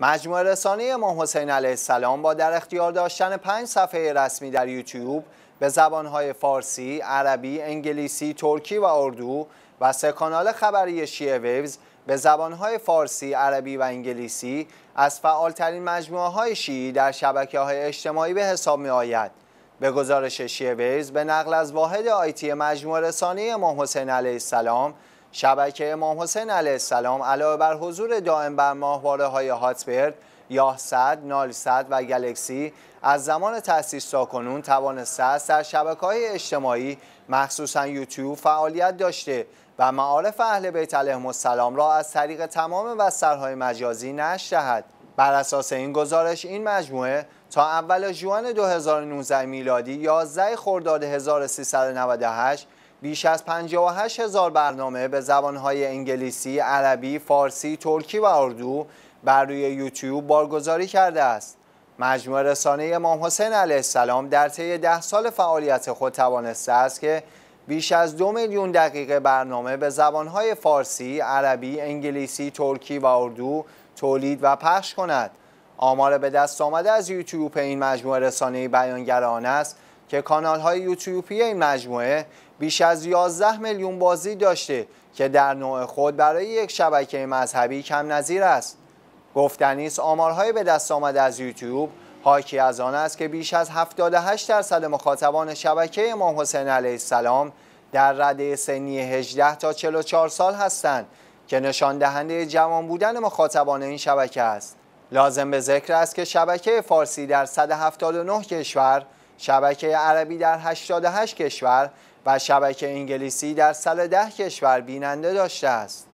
مجموعه رسانه امام حسین علیه السلام با در اختیار داشتن پنج صفحه رسمی در یوتیوب به زبانهای فارسی، عربی، انگلیسی، ترکی و اردو و سه کانال خبری شیعه ویوز به زبانهای فارسی، عربی و انگلیسی از فعالترین مجموعه های شیعی در شبکه های اجتماعی به حساب می آید. به گزارش شیعه ویوز به نقل از واحد آیتی مجموعه رسانه امام حسین علیه السلام شبکه امام حسین علیه السلام علاوه بر حضور دائم بر ماهواره های هاتبرد، نال صد و گلکسی از زمان تأسیس تا کنون توانسته است در شبکه های اجتماعی مخصوصا یوتیوب فعالیت داشته و معارف اهل بیت علیهم السلام را از طریق تمام وسترهای مجازی نشر دهد بر اساس این گزارش این مجموعه تا اول جوان 2019 میلادی 11 خرداد 1398 بیش از 58 هزار برنامه به زبانهای انگلیسی، عربی، فارسی، ترکی و اردو بر روی یوتیوب بارگذاری کرده است. مجموع رسانه امام حسین علیه السلام در طی ده سال فعالیت خود توانسته است که بیش از دو میلیون دقیقه برنامه به زبانهای فارسی، عربی، انگلیسی، ترکی و اردو تولید و پخش کند. آمار به دست آمده از یوتیوب این مجموعه رسانه بیانگرانه است که کانال های یوتیوبی این مجموعه بیش از 11 میلیون بازی داشته که در نوع خود برای یک شبکه مذهبی کم نظیر است. گفتنی است آمارهای به دست آمده از یوتیوب حاکی از آن است که بیش از 78 درصد مخاطبان شبکه امام حسین علیه السلام در رده سنی 18 تا 44 سال هستند که نشان دهنده جوان بودن مخاطبان این شبکه است. لازم به ذکر است که شبکه فارسی در 179 کشور شبکه عربی در 88 کشور و شبکه انگلیسی در 10 کشور بیننده داشته است.